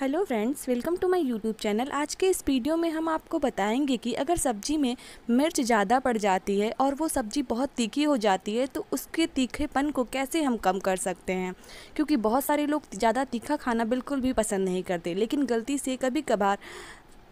hello friends welcome to my YouTube channel आज के इस वीडियो में हम आपको बताएंगे कि अगर सब्ज़ी में मिर्च ज़्यादा पड़ जाती है और वो सब्ज़ी बहुत तीखी हो जाती है तो उसके तीखेपन को कैसे हम कम कर सकते हैं क्योंकि बहुत सारे लोग ज़्यादा तीखा खाना बिल्कुल भी पसंद नहीं करते लेकिन गलती से कभी कभार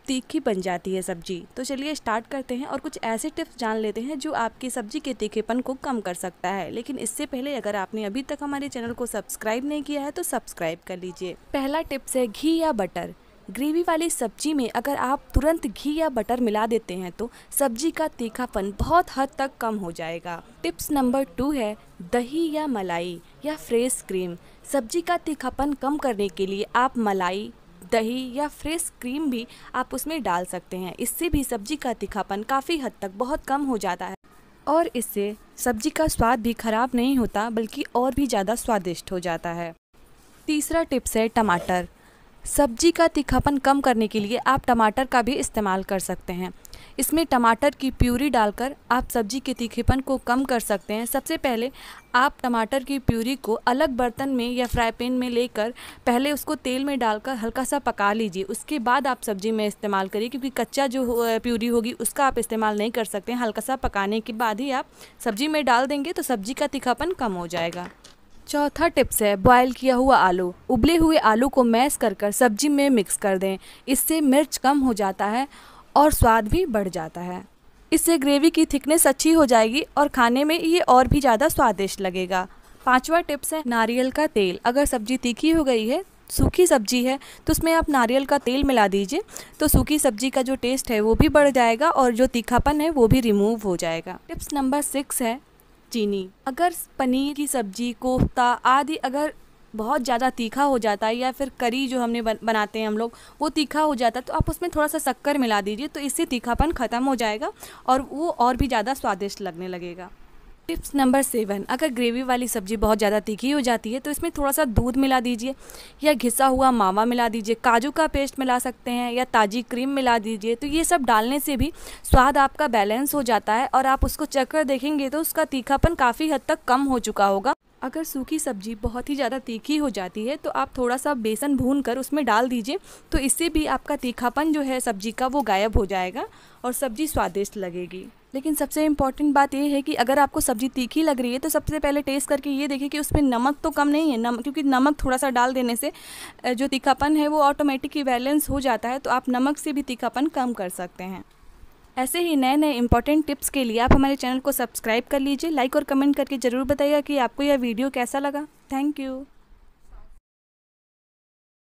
तीखी बन जाती है सब्जी तो चलिए स्टार्ट करते हैं और कुछ ऐसे टिप्स जान लेते हैं जो आपकी सब्जी के तीखेपन को कम कर सकता है लेकिन इससे पहले अगर आपने अभी तक हमारे चैनल को सब्सक्राइब नहीं किया है तो सब्सक्राइब कर लीजिए पहला टिप्स है घी या बटर ग्रेवी वाली सब्जी में अगर आप तुरंत घी या बटर मिला देते हैं तो सब्जी का तीखापन बहुत हद तक कम हो जाएगा टिप्स नंबर टू है दही या मलाई या फ्रेश क्रीम सब्जी का तीखापन कम करने के लिए आप मलाई दही या फ्रेश क्रीम भी आप उसमें डाल सकते हैं इससे भी सब्जी का तिखापन काफ़ी हद तक बहुत कम हो जाता है और इससे सब्जी का स्वाद भी ख़राब नहीं होता बल्कि और भी ज़्यादा स्वादिष्ट हो जाता है तीसरा टिप्स है टमाटर सब्जी का तिखापन कम करने के लिए आप टमाटर का भी इस्तेमाल कर सकते हैं इसमें टमाटर की प्यूरी डालकर आप सब्जी के तीखेपन को कम कर सकते हैं सबसे पहले आप टमाटर की प्यूरी को अलग बर्तन में या फ्राई पैन में लेकर पहले उसको तेल में डालकर हल्का सा पका लीजिए उसके बाद आप सब्जी में इस्तेमाल करिए क्योंकि कच्चा जो प्यूरी होगी उसका आप इस्तेमाल नहीं कर सकते हैं हल्का सा पकाने के बाद ही आप सब्जी में डाल देंगे तो सब्जी का तीखापन कम हो जाएगा चौथा टिप्स है बॉयल किया हुआ आलू उबले हुए आलू को मैश कर कर सब्जी में मिक्स कर दें इससे मिर्च कम हो जाता है और स्वाद भी बढ़ जाता है इससे ग्रेवी की थिकनेस अच्छी हो जाएगी और खाने में ये और भी ज़्यादा स्वादिष्ट लगेगा पांचवा टिप्स है नारियल का तेल अगर सब्जी तीखी हो गई है सूखी सब्जी है तो उसमें आप नारियल का तेल मिला दीजिए तो सूखी सब्जी का जो टेस्ट है वो भी बढ़ जाएगा और जो तीखापन है वो भी रिमूव हो जाएगा टिप्स नंबर सिक्स है चीनी अगर पनीर की सब्जी कोफ्ता आदि अगर बहुत ज़्यादा तीखा हो जाता है या फिर करी जो हमने बनाते हैं हम लोग वो तीखा हो जाता है तो आप उसमें थोड़ा सा शक्कर मिला दीजिए तो इससे तीखापन ख़त्म हो जाएगा और वो और भी ज़्यादा स्वादिष्ट लगने लगेगा टिप्स नंबर सेवन अगर ग्रेवी वाली सब्ज़ी बहुत ज़्यादा तीखी हो जाती है तो इसमें थोड़ा सा दूध मिला दीजिए या घिसा हुआ मावा मिला दीजिए काजू का पेस्ट मिला सकते हैं या ताज़ी क्रीम मिला दीजिए तो ये सब डालने से भी स्वाद आपका बैलेंस हो जाता है और आप उसको चक्कर कर देखेंगे तो उसका तीखापन काफ़ी हद तक कम हो चुका होगा अगर सूखी सब्जी बहुत ही ज़्यादा तीखी हो जाती है तो आप थोड़ा सा बेसन भून कर उसमें डाल दीजिए तो इससे भी आपका तीखापन जो है सब्जी का वो गायब हो जाएगा और सब्जी स्वादिष्ट लगेगी लेकिन सबसे इम्पॉर्टेंट बात यह है कि अगर आपको सब्ज़ी तीखी लग रही है तो सबसे पहले टेस्ट करके ये देखिए कि उसमें नमक तो कम नहीं है नमक क्योंकि नमक थोड़ा सा डाल देने से जो तीखापन है वो ऑटोमेटिकली बैलेंस हो जाता है तो आप नमक से भी तीखापन कम कर सकते हैं ऐसे ही नए नए इंपॉर्टेंट टिप्स के लिए आप हमारे चैनल को सब्सक्राइब कर लीजिए लाइक और कमेंट करके ज़रूर बताइए कि आपको यह वीडियो कैसा लगा थैंक यू